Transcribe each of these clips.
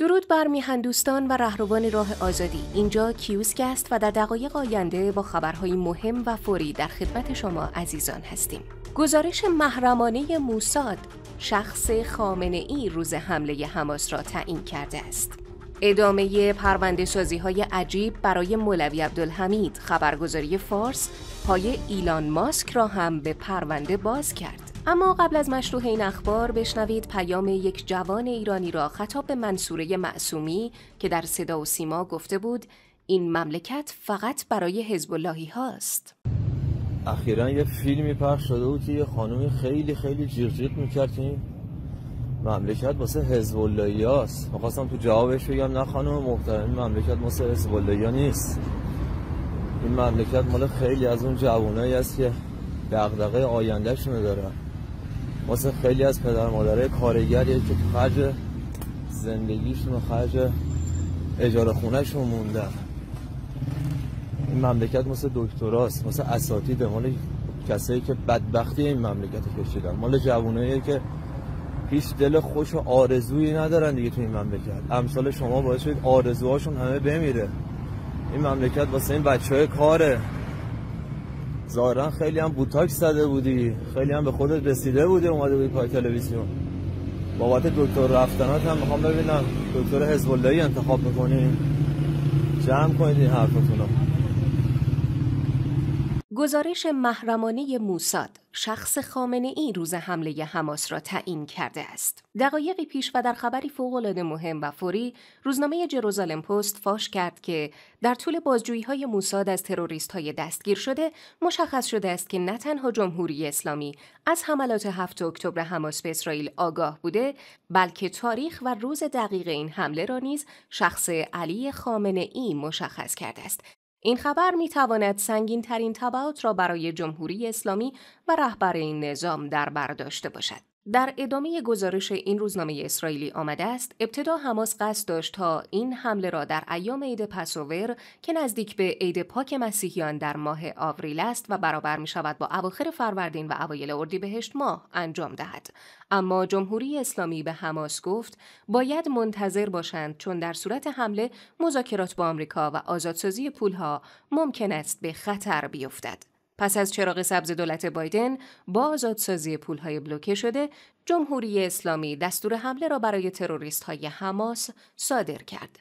درود بر میهن دوستان و رهروان راه آزادی اینجا کیوسک است و در دقایق آینده با خبرهای مهم و فوری در خدمت شما عزیزان هستیم گزارش محرمانه موساد شخص خامنه ای روز حمله حماس را تعیین کرده است ادامه پرونده سازی های عجیب برای مولوی عبدالحمید خبرگزاری فارس پای ایلان ماسک را هم به پرونده باز کرد اما قبل از مشروع این اخبار بشنوید پیام یک جوان ایرانی را خطاب به منصوره معصومی که در صدا و سیما گفته بود این مملکت فقط برای حزب اللهی هاست اخیرا یه فیلمی پخش شده بود که یه خانومی خیلی خیلی جیغ میکرد مملکت واسه حزب اللهی هاست میخواستم تو جوابش بگم نه خانم محترم مملکت واسه حزب اللهی نیست این مملکت مال خیلی از اون جوانایی است که دغدغه آیندهشون دارن واسه خیلی از پدر مادره کارگریه که تو خرج زندگیشون و خرج اجاره خونهشون مونده. این مملکت مثل دکتراست مثل اساتیده مال کسایی که بدبختی این مملکت رو کشیدن مال جوانایی که هیچ دل خوش و آرزویی ندارن دیگه تو این مملکت امثال شما باید شدید آرزوهاشون همه بمیره این مملکت واسه این بچه های کاره ظاهرا خیلی هم بوتاک زده بودی خیلی هم به خودت رسیده بودی اومده بودی پای تلویزیون بابت دکتر رفتنات هم میخوام ببینم دکتر حزب انتخاب میکنیم جمع کنید این حرفتون گزارش محرمانه موساد شخص خامنه ای روز حمله حماس را تعیین کرده است. دقایقی پیش و در خبری فوقالعاده مهم و فوری، روزنامه جروزالم پست فاش کرد که در طول بازجویی های موساد از تروریست های دستگیر شده، مشخص شده است که نه تنها جمهوری اسلامی از حملات 7 اکتبر حماس به اسرائیل آگاه بوده، بلکه تاریخ و روز دقیق این حمله را نیز شخص علی خامنه ای مشخص کرده است این خبر می تواند سنگین ترین تبعات را برای جمهوری اسلامی و رهبر این نظام در بر داشته باشد. در ادامه گزارش این روزنامه اسرائیلی آمده است ابتدا حماس قصد داشت تا این حمله را در ایام عید پسوور که نزدیک به عید پاک مسیحیان در ماه آوریل است و برابر می شود با اواخر فروردین و اوایل اردیبهشت ماه انجام دهد اما جمهوری اسلامی به حماس گفت باید منتظر باشند چون در صورت حمله مذاکرات با آمریکا و آزادسازی پولها ممکن است به خطر بیفتد پس از چراغ سبز دولت بایدن با آزادسازی پولهای بلوکه شده جمهوری اسلامی دستور حمله را برای تروریست های حماس صادر کرد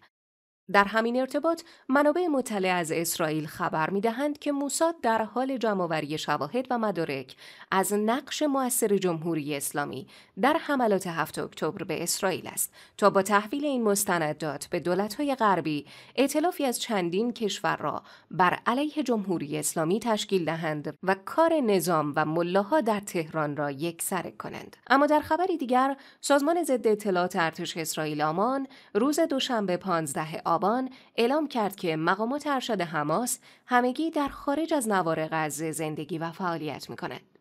در همین ارتباط منابع مطلع از اسرائیل خبر می دهند که موساد در حال جمعآوری شواهد و مدارک از نقش موثر جمهوری اسلامی در حملات 7 اکتبر به اسرائیل است تا با تحویل این مستندات به دولت‌های غربی اعتلافی از چندین کشور را بر علیه جمهوری اسلامی تشکیل دهند و کار نظام و ملاها در تهران را یکسره کنند اما در خبری دیگر سازمان ضد اطلاعات ارتش اسرائیل آمان روز دوشنبه 15 آبان اعلام کرد که مقامات ارشد حماس همگی در خارج از نوار غزه زندگی و فعالیت می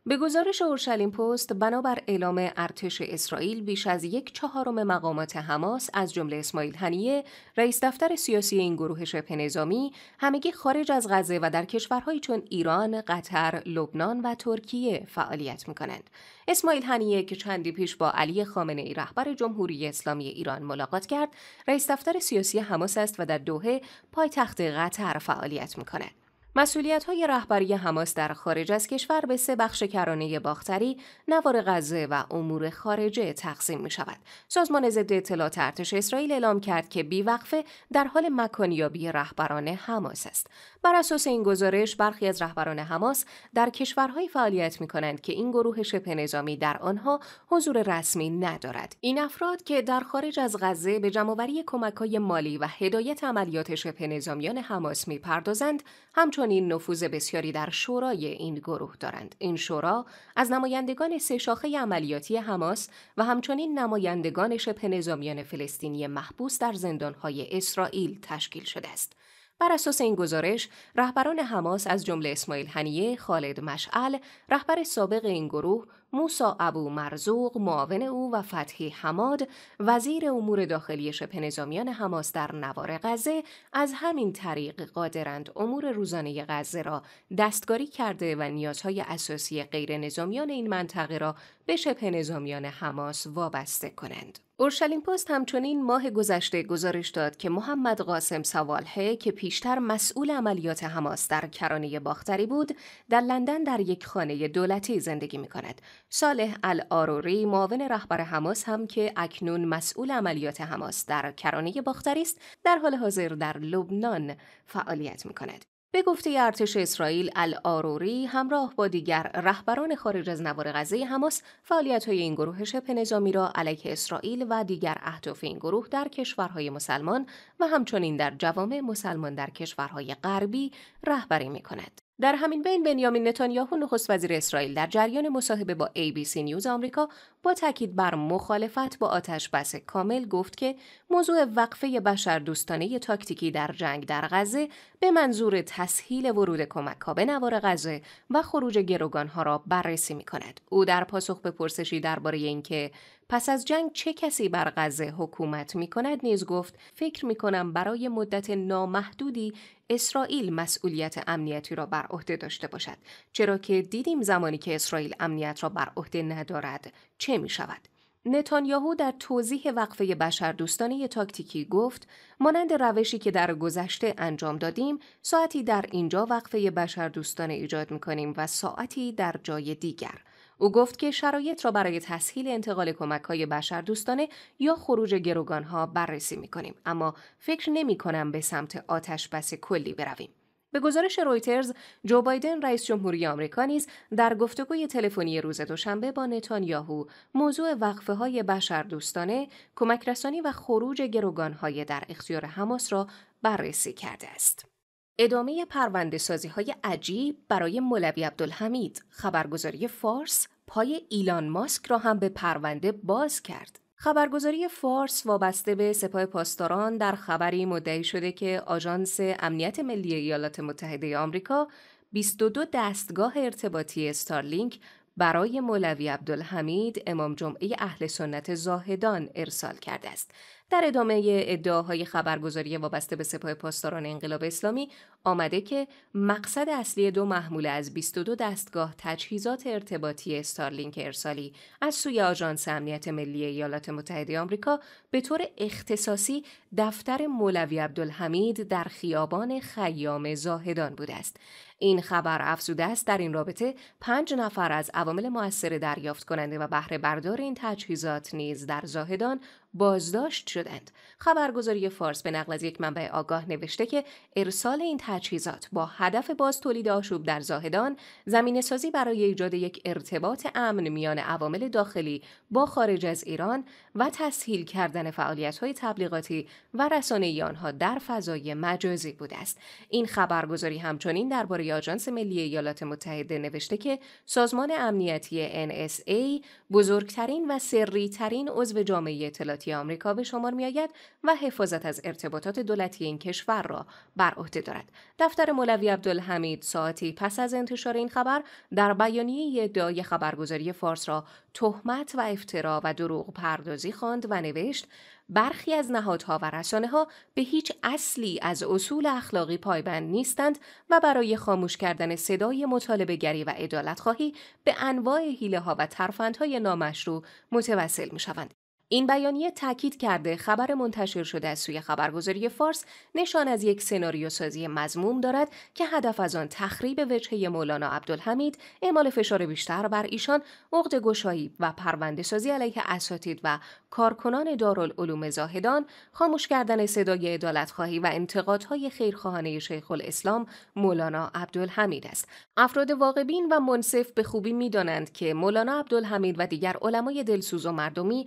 به گزارش اورشلیم پست بنابر اعلام ارتش اسرائیل بیش از یک چهارم مقامات حماس از جمله اسماعیل هنیه رئیس دفتر سیاسی این گروه شبه نظامی همگی خارج از غزه و در کشورهایی چون ایران، قطر، لبنان و ترکیه فعالیت میکنند. اسماعیل هنیه که چندی پیش با علی خامنه ای رهبر جمهوری اسلامی ایران ملاقات کرد، رئیس دفتر سیاسی حماس است و در دوحه پایتخت قطر فعالیت میکند. مسئولیت های رهبری حماس در خارج از کشور به سه بخش کرانه باختری، نوار غزه و امور خارجه تقسیم می شود. سازمان ضد اطلاعات ارتش اسرائیل اعلام کرد که بیوقفه در حال مکانیابی رهبران حماس است. بر اساس این گزارش برخی از رهبران حماس در کشورهایی فعالیت می کنند که این گروه شبه نظامی در آنها حضور رسمی ندارد. این افراد که در خارج از غزه به جمعآوری کمک‌های مالی و هدایت عملیات شبه نظامیان حماس می‌پردازند، همچون همچنین نفوذ بسیاری در شورای این گروه دارند. این شورا از نمایندگان سه شاخه عملیاتی حماس و همچنین نمایندگان شبه نظامیان فلسطینی محبوس در زندانهای اسرائیل تشکیل شده است. بر اساس این گزارش، رهبران حماس از جمله اسماعیل هنیه، خالد مشعل، رهبر سابق این گروه، موسا ابو مرزوق معاون او و فتحی حماد وزیر امور داخلی شبه نظامیان حماس در نوار غزه از همین طریق قادرند امور روزانه غزه را دستگاری کرده و نیازهای اساسی غیر نظامیان این منطقه را به شبه نظامیان حماس وابسته کنند. اورشلیم پست همچنین ماه گذشته گزارش داد که محمد قاسم سواله که پیشتر مسئول عملیات حماس در کرانه باختری بود در لندن در یک خانه دولتی زندگی می کند صالح الاروری معاون رهبر حماس هم که اکنون مسئول عملیات حماس در کرانه باختری است در حال حاضر در لبنان فعالیت میکند. به گفته ارتش اسرائیل الاروری همراه با دیگر رهبران خارج از نوار غزه حماس فعالیت های این گروه شبه نظامی را علیه اسرائیل و دیگر اهداف این گروه در کشورهای مسلمان و همچنین در جوامع مسلمان در کشورهای غربی رهبری میکند. در همین بین بنیامین نتانیاهو نخست وزیر اسرائیل در جریان مصاحبه با ABC نیوز آمریکا با تاکید بر مخالفت با آتش بس کامل گفت که موضوع وقفه بشردوستانه تاکتیکی در جنگ در غزه به منظور تسهیل ورود کمک ها به نوار غزه و خروج گروگان ها را بررسی می کند. او در پاسخ به پرسشی درباره اینکه پس از جنگ چه کسی بر غزه حکومت می کند نیز گفت فکر می کنم برای مدت نامحدودی اسرائیل مسئولیت امنیتی را بر عهده داشته باشد چرا که دیدیم زمانی که اسرائیل امنیت را بر عهده ندارد چه می شود نتانیاهو در توضیح وقفه بشردوستانه تاکتیکی گفت مانند روشی که در گذشته انجام دادیم ساعتی در اینجا وقفه بشردوستانه ایجاد می کنیم و ساعتی در جای دیگر او گفت که شرایط را برای تسهیل انتقال کمک های بشر دوستانه یا خروج گروگان ها بررسی می کنیم اما فکر نمی کنم به سمت آتش بس کلی برویم. به گزارش رویترز، جو بایدن رئیس جمهوری آمریکا نیز در گفتگوی تلفنی روز دوشنبه با نتانیاهو موضوع وقفه های بشر دوستانه، کمک رسانی و خروج گروگان های در اختیار حماس را بررسی کرده است. ادامه پرونده سازی های عجیب برای مولوی عبدالحمید خبرگزاری فارس پای ایلان ماسک را هم به پرونده باز کرد. خبرگزاری فارس وابسته به سپاه پاسداران در خبری مدعی شده که آژانس امنیت ملی ایالات متحده آمریکا 22 دستگاه ارتباطی استارلینک برای مولوی عبدالحمید امام جمعه اهل سنت زاهدان ارسال کرده است در ادامه ادعاهای خبرگزاری وابسته به سپاه پاسداران انقلاب اسلامی آمده که مقصد اصلی دو محمول از 22 دستگاه تجهیزات ارتباطی استارلینک ارسالی از سوی آژانس امنیت ملی ایالات متحده آمریکا به طور اختصاصی دفتر مولوی عبدالحمید در خیابان خیام زاهدان بوده است این خبر افزوده است در این رابطه پنج نفر از عوامل موثر دریافت کننده و بهره بردار این تجهیزات نیز در زاهدان بازداشت شدند. خبرگزاری فارس به نقل از یک منبع آگاه نوشته که ارسال این تجهیزات با هدف باز تولید آشوب در زاهدان زمین سازی برای ایجاد یک ارتباط امن میان عوامل داخلی با خارج از ایران و تسهیل کردن فعالیت‌های تبلیغاتی و رسانه آنها در فضای مجازی بوده است. این خبرگزاری همچنین درباره آژانس ملی ایالات متحده نوشته که سازمان امنیتی NSA بزرگترین و سریترین عضو جامعه اطلاعاتی آمریکا به شمار میآید و حفاظت از ارتباطات دولتی این کشور را بر عهده دارد دفتر مولوی عبدالحمید ساعتی پس از انتشار این خبر در بیانیه ادعای خبرگزاری فارس را تهمت و افترا و دروغ پردازی خواند و نوشت برخی از نهادها و رسانه ها به هیچ اصلی از اصول اخلاقی پایبند نیستند و برای خاموش کردن صدای مطالبه گری و عدالت خواهی به انواع حیله ها و ترفندهای نامشروع متوسل می شوند. این بیانیه تاکید کرده خبر منتشر شده از سوی خبرگزاری فارس نشان از یک سناریو سازی مزموم دارد که هدف از آن تخریب وجهه مولانا عبدالحمید، اعمال فشار بیشتر بر ایشان، عقد گشایی و پرونده سازی علیه اساتید و کارکنان دارالعلوم زاهدان، خاموش کردن صدای خواهی و انتقادهای خیرخواهانه شیخ الاسلام مولانا عبدالحمید است. افراد واقعبین و منصف به خوبی میدانند که مولانا عبدالحمید و دیگر علمای دلسوز و مردمی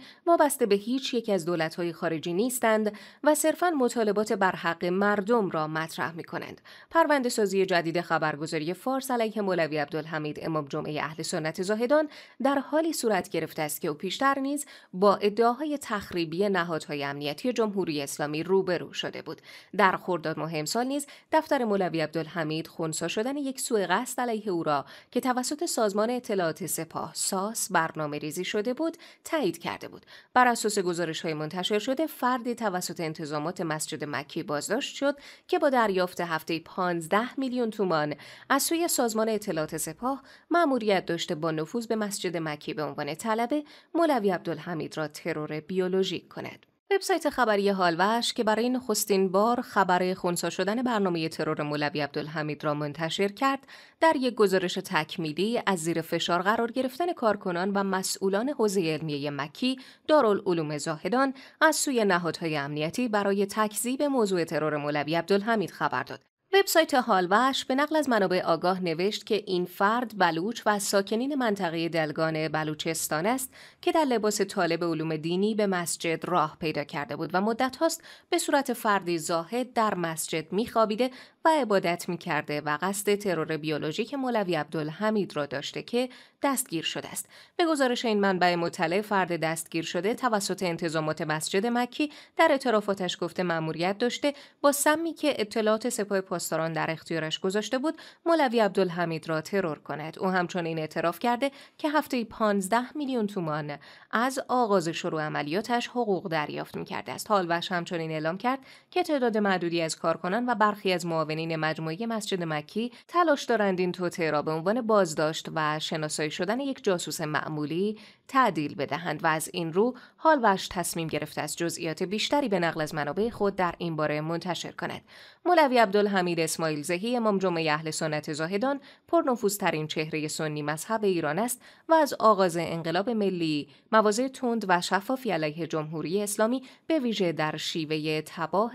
وابسته به هیچ یک از دولتهای خارجی نیستند و صرفا مطالبات بر حق مردم را مطرح می کنند. پرونده سازی جدید خبرگزاری فارس علیه مولوی عبدالحمید امام جمعه اهل سنت زاهدان در حالی صورت گرفته است که او پیشتر نیز با ادعاهای تخریبی نهادهای امنیتی جمهوری اسلامی روبرو شده بود. در خرداد ماه امسال نیز دفتر مولوی عبدالحمید خونسا شدن یک سوء قصد علیه او را که توسط سازمان اطلاعات سپاه ساس برنامه ریزی شده بود تایید کرده بود. بر اساس گزارش های منتشر شده فردی توسط انتظامات مسجد مکی بازداشت شد که با دریافت هفته 15 میلیون تومان از سوی سازمان اطلاعات سپاه مأموریت داشته با نفوذ به مسجد مکی به عنوان طلبه مولوی عبدالحمید را ترور بیولوژیک کند. وبسایت خبری حالوش که برای نخستین بار خبر خونسا شدن برنامه ترور مولوی عبدالحمید را منتشر کرد در یک گزارش تکمیلی از زیر فشار قرار گرفتن کارکنان و مسئولان حوزه علمیه مکی دارالعلوم زاهدان از سوی نهادهای امنیتی برای تکذیب موضوع ترور مولوی عبدالحمید خبر داد وبسایت هالوش به نقل از منابع آگاه نوشت که این فرد بلوچ و ساکنین منطقه دلگان بلوچستان است که در لباس طالب علوم دینی به مسجد راه پیدا کرده بود و مدت هاست به صورت فردی زاهد در مسجد میخوابیده و عبادت می کرده و قصد ترور بیولوژیک مولوی عبدالحمید را داشته که دستگیر شده است. به گزارش این منبع مطلع فرد دستگیر شده توسط انتظامات مسجد مکی در اعترافاتش گفته مأموریت داشته با سمی که اطلاعات سپاه پاسداران در اختیارش گذاشته بود مولوی عبدالحمید را ترور کند. او همچنین اعتراف کرده که هفته 15 میلیون تومان از آغاز شروع عملیاتش حقوق دریافت می کرده است. حال همچنین اعلام کرد که تعداد معدودی از کارکنان و برخی از معاونین مجموعه مسجد مکی تلاش دارند این توطعه را به عنوان بازداشت و شناسایی شدن یک جاسوس معمولی تعدیل بدهند و از این رو حال وش تصمیم گرفته از جزئیات بیشتری به نقل از منابع خود در این باره منتشر کند مولوی عبدالحمید اسماعیل زهی امام جمعه اهل سنت زاهدان پرنفوذترین چهره سنی مذهب ایران است و از آغاز انقلاب ملی مواضع تند و شفافی علیه جمهوری اسلامی به ویژه در شیوه تباه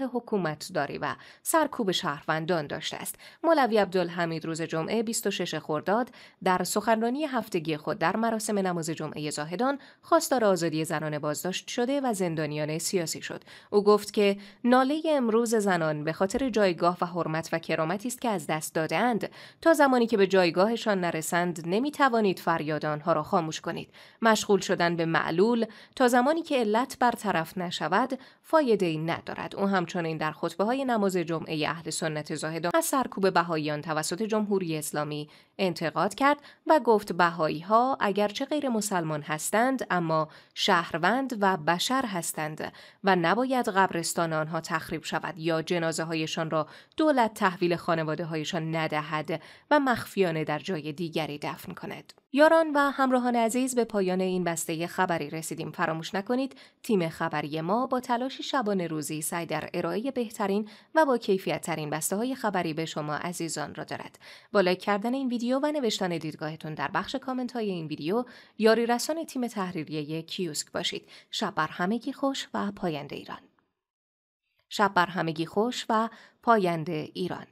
داری و سرکوب شهروند دندان داشته مولوی عبدالحمید روز جمعه 26 خرداد در سخنرانی هفتگی خود در مراسم نماز جمعه زاهدان خواستار آزادی زنان بازداشت شده و زندانیان سیاسی شد او گفت که ناله امروز زنان به خاطر جایگاه و حرمت و کرامتی است که از دست دادهاند تا زمانی که به جایگاهشان نرسند نمی توانید فریاد آنها را خاموش کنید مشغول شدن به معلول تا زمانی که علت برطرف نشود فایده ای ندارد او همچنین در خطبه های نماز جمعه اهل سنت از سرکوب بهاییان توسط جمهوری اسلامی انتقاد کرد و گفت بهایی ها اگرچه غیر مسلمان هستند اما شهروند و بشر هستند و نباید قبرستان آنها تخریب شود یا جنازه هایشان را دولت تحویل خانواده هایشان ندهد و مخفیانه در جای دیگری دفن کند. یاران و همراهان عزیز به پایان این بسته خبری رسیدیم فراموش نکنید تیم خبری ما با تلاش شبانه روزی سعی در ارائه بهترین و با کیفیت ترین بسته های خبری به شما عزیزان را دارد با کردن این ویدیو و نوشتن دیدگاهتون در بخش کامنت های این ویدیو یاری رسان تیم تحریریه کیوسک باشید شب بر همگی خوش و پاینده ایران شب بر همگی خوش و پاینده ایران